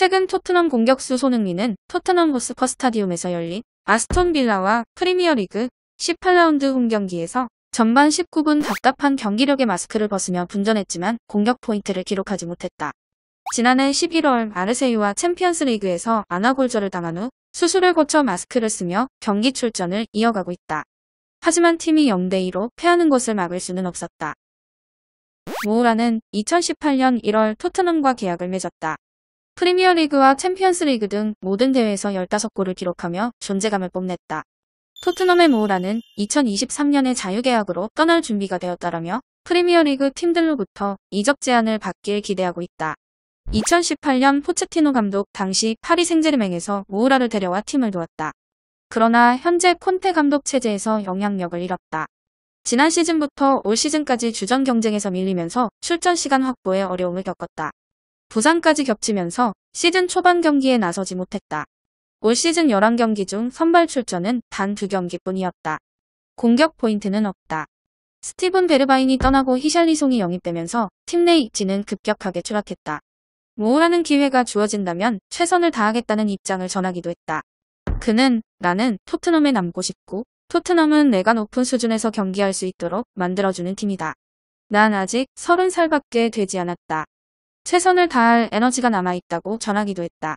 최근 토트넘 공격수 손흥민은 토트넘 호스퍼 스타디움에서 열린 아스톤 빌라와 프리미어리그 18라운드 홈경기에서 전반 19분 답답한 경기력의 마스크를 벗으며 분전했지만 공격 포인트를 기록하지 못했다. 지난해 11월 아르세유와 챔피언스 리그에서 아나골절을 당한 후 수술을 거쳐 마스크를 쓰며 경기 출전을 이어가고 있다. 하지만 팀이 0대2로 패하는 것을 막을 수는 없었다. 모우라는 2018년 1월 토트넘과 계약을 맺었다. 프리미어리그와 챔피언스리그 등 모든 대회에서 15골을 기록하며 존재감을 뽐냈다. 토트넘의 모우라는 2023년에 자유계약으로 떠날 준비가 되었다라며 프리미어리그 팀들로부터 이적 제안을 받길 기대하고 있다. 2018년 포체티노 감독 당시 파리 생제르맹에서 모우라를 데려와 팀을 두었다 그러나 현재 콘테 감독 체제에서 영향력을 잃었다. 지난 시즌부터 올 시즌까지 주전 경쟁에서 밀리면서 출전 시간 확보에 어려움을 겪었다. 부상까지 겹치면서 시즌 초반 경기에 나서지 못했다. 올 시즌 11경기 중 선발 출전은 단 2경기뿐이었다. 공격 포인트는 없다. 스티븐 베르바인이 떠나고 히샬리송이 영입되면서 팀 내 입지는 급격하게 추락했다. 모호라는 기회가 주어진다면 최선을 다하겠다는 입장을 전하기도 했다. 그는 나는 토트넘에 남고 싶고 토트넘은 내가 높은 수준에서 경기할 수 있도록 만들어주는 팀이다. 난 아직 30살밖에 되지 않았다. 최선을 다할 에너지가 남아있다고 전하기도 했다.